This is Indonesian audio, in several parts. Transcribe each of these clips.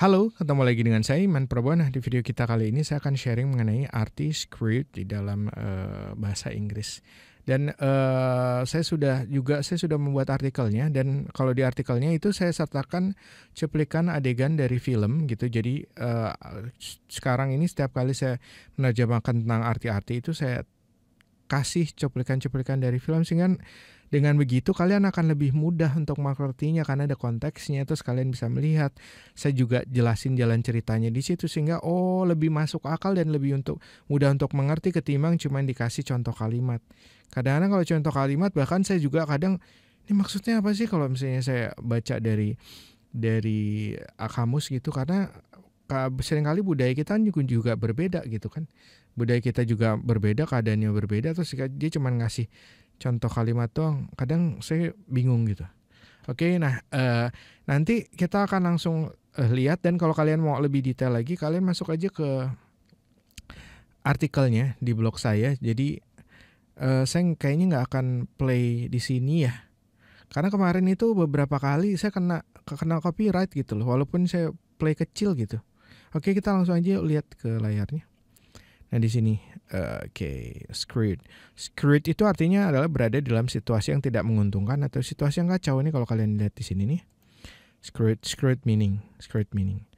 Halo, ketemu lagi dengan saya Iman Nah, Di video kita kali ini saya akan sharing mengenai arti script di dalam uh, bahasa Inggris. Dan uh, saya sudah juga saya sudah membuat artikelnya dan kalau di artikelnya itu saya sertakan cuplikan adegan dari film gitu. Jadi uh, sekarang ini setiap kali saya menerjemahkan tentang arti-arti itu saya kasih cuplikan-cuplikan dari film sehingga dengan begitu kalian akan lebih mudah untuk mengertinya karena ada konteksnya terus kalian bisa melihat. Saya juga jelasin jalan ceritanya di situ sehingga oh lebih masuk akal dan lebih untuk mudah untuk mengerti ketimbang cuma dikasih contoh kalimat. Kadang-kadang kalau contoh kalimat bahkan saya juga kadang ini maksudnya apa sih kalau misalnya saya baca dari dari kamus gitu karena seringkali budaya kita kan juga berbeda gitu kan budaya kita juga berbeda keadaannya berbeda terus dia cuma ngasih contoh kalimat doang kadang saya bingung gitu oke nah uh, nanti kita akan langsung uh, lihat dan kalau kalian mau lebih detail lagi kalian masuk aja ke artikelnya di blog saya jadi uh, saya kayaknya nggak akan play di sini ya karena kemarin itu beberapa kali saya kena kena copyright gitu loh walaupun saya play kecil gitu oke kita langsung aja lihat ke layarnya nah di sini uh, okay, screwed. Screwed itu artinya adalah berada dalam situasi yang tidak menguntungkan atau situasi yang kacau ini kalau kalian lihat di sini nih. Screwed, screwed meaning, screwed meaning.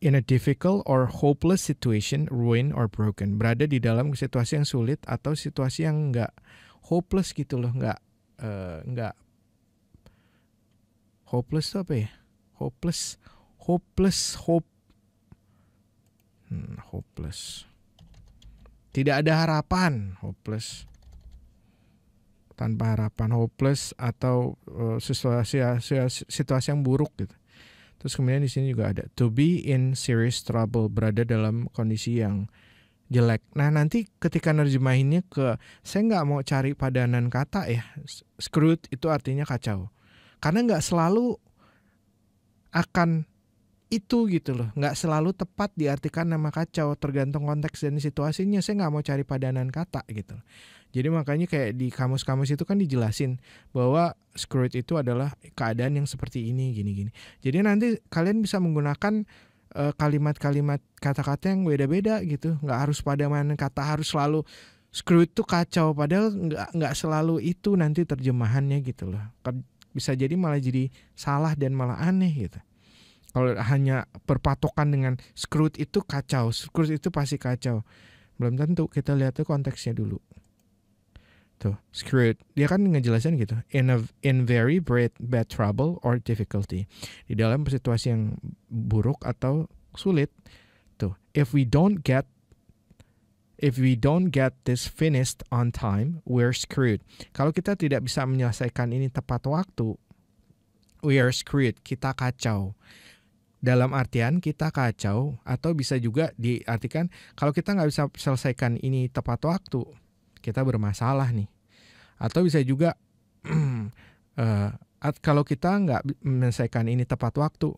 In a difficult or hopeless situation, ruined or broken. Berada di dalam situasi yang sulit atau situasi yang enggak hopeless gitu loh, enggak uh, eh, nggak hopeless itu apa ya? Hopeless, hopeless, hope, hmm, hopeless. Tidak ada harapan, hopeless. Tanpa harapan, hopeless atau uh, situasi, situasi yang buruk gitu. Terus kemudian di sini juga ada to be in serious trouble, berada dalam kondisi yang jelek. Nah nanti ketika nerjemahinnya ke saya nggak mau cari padanan kata ya screwed itu artinya kacau karena nggak selalu akan itu gitu loh nggak selalu tepat diartikan nama kacau tergantung konteks dan situasinya saya nggak mau cari padanan kata gitu loh. jadi makanya kayak di kamus-kamus itu kan dijelasin bahwa screwed itu adalah keadaan yang seperti ini gini-gini jadi nanti kalian bisa menggunakan kalimat eh, kalimat-kalimat kata-kata yang beda-beda gitu nggak harus padanan kata harus selalu screwed itu kacau padahal nggak nggak selalu itu nanti terjemahannya gitu loh bisa jadi malah jadi salah dan malah aneh gitu kalau hanya berpatokan dengan screwed itu kacau, screwed itu pasti kacau. Belum tentu kita lihat tuh konteksnya dulu. Tuh, screwed. Dia kan ngejelasin gitu. In a in very bad, bad trouble or difficulty. Di dalam situasi yang buruk atau sulit. Tuh, if we don't get If we don't get this finished on time, we're screwed. Kalau kita tidak bisa menyelesaikan ini tepat waktu, we are screwed. Kita kacau dalam artian kita kacau atau bisa juga diartikan kalau kita nggak bisa selesaikan ini tepat waktu kita bermasalah nih atau bisa juga uh, kalau kita nggak menyelesaikan ini tepat waktu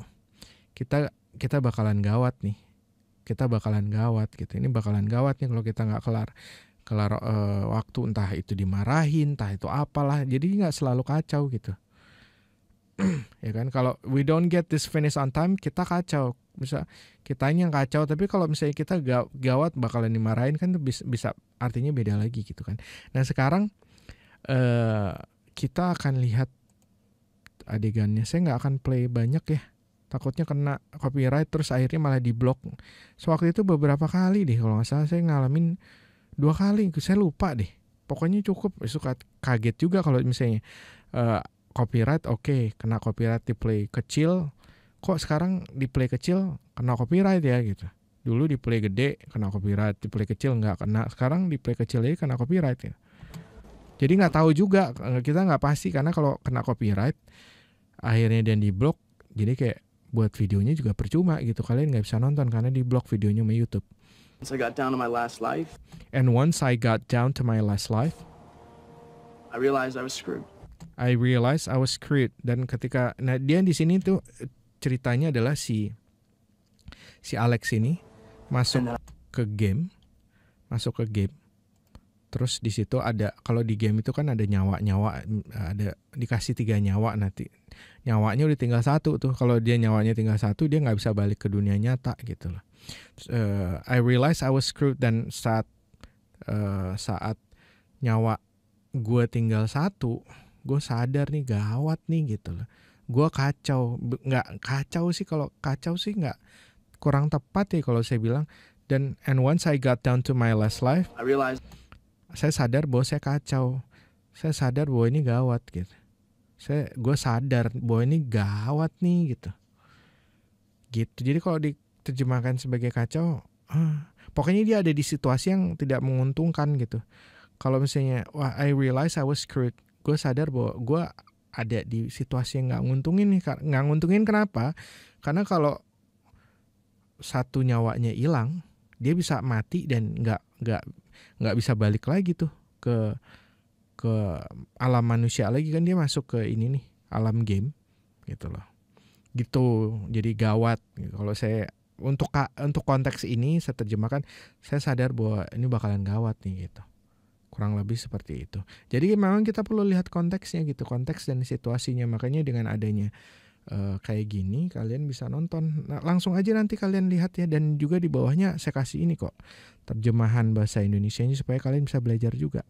kita kita bakalan gawat nih kita bakalan gawat gitu ini bakalan gawat nih kalau kita nggak kelar kelar uh, waktu entah itu dimarahin entah itu apalah jadi nggak selalu kacau gitu ya kan kalau we don't get this finish on time kita kacau bisa kitanya yang kacau tapi kalau misalnya kita gawat bakalan dimarahin kan bisa, bisa artinya beda lagi gitu kan nah sekarang eh, kita akan lihat adegannya saya nggak akan play banyak ya takutnya kena copyright terus akhirnya malah diblok sewaktu itu beberapa kali deh kalau nggak salah saya ngalamin dua kali saya lupa deh pokoknya cukup suka kaget juga kalau misalnya uh, copyright oke okay, kena copyright di play kecil kok sekarang di play kecil kena copyright ya gitu dulu di play gede kena copyright di play kecil nggak kena sekarang di play kecil ini kena copyright ya jadi nggak tahu juga eh, kita nggak pasti karena kalau kena copyright akhirnya dia di blok jadi kayak buat videonya juga percuma gitu kalian nggak bisa nonton karena di blok videonya sama YouTube Once I got down to my last life, and once I got down to my last life, I realized I was screwed. I realize I was screwed dan ketika nah dia di sini tuh ceritanya adalah si si Alex ini masuk ke game masuk ke game terus di situ ada kalau di game itu kan ada nyawa-nyawa ada dikasih tiga nyawa nanti nyawanya udah tinggal satu tuh kalau dia nyawanya tinggal satu dia nggak bisa balik ke dunia nyata gitu loh uh, I realize I was screwed dan saat uh, saat nyawa gue tinggal satu gue sadar nih gawat nih gitu loh gue kacau nggak kacau sih kalau kacau sih nggak kurang tepat ya kalau saya bilang dan and once I got down to my last life I realized saya sadar bahwa saya kacau saya sadar bahwa ini gawat gitu saya gue sadar bahwa ini gawat nih gitu gitu jadi kalau diterjemahkan sebagai kacau huh, ah, pokoknya dia ada di situasi yang tidak menguntungkan gitu kalau misalnya wah I realize I was screwed gue sadar bahwa gue ada di situasi yang nggak nguntungin nih nggak nguntungin kenapa karena kalau satu nyawanya hilang dia bisa mati dan nggak nggak nggak bisa balik lagi tuh ke ke alam manusia lagi kan dia masuk ke ini nih alam game gitu loh gitu jadi gawat gitu. kalau saya untuk untuk konteks ini saya terjemahkan saya sadar bahwa ini bakalan gawat nih gitu kurang lebih seperti itu. Jadi memang kita perlu lihat konteksnya gitu, konteks dan situasinya. Makanya dengan adanya uh, kayak gini kalian bisa nonton. Nah, langsung aja nanti kalian lihat ya dan juga di bawahnya saya kasih ini kok terjemahan bahasa Indonesia nya supaya kalian bisa belajar juga.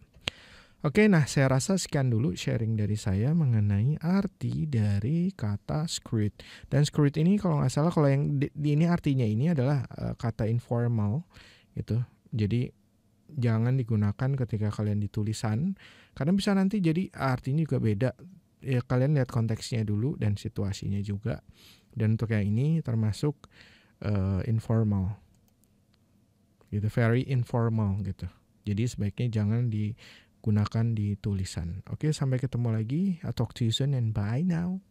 Oke, nah saya rasa sekian dulu sharing dari saya mengenai arti dari kata screwed. Dan screwed ini kalau nggak salah kalau yang di, di ini artinya ini adalah uh, kata informal gitu. Jadi jangan digunakan ketika kalian ditulisan karena bisa nanti jadi artinya juga beda ya kalian lihat konteksnya dulu dan situasinya juga dan untuk yang ini termasuk uh, informal gitu very informal gitu jadi sebaiknya jangan digunakan di tulisan oke sampai ketemu lagi I talk to you soon and bye now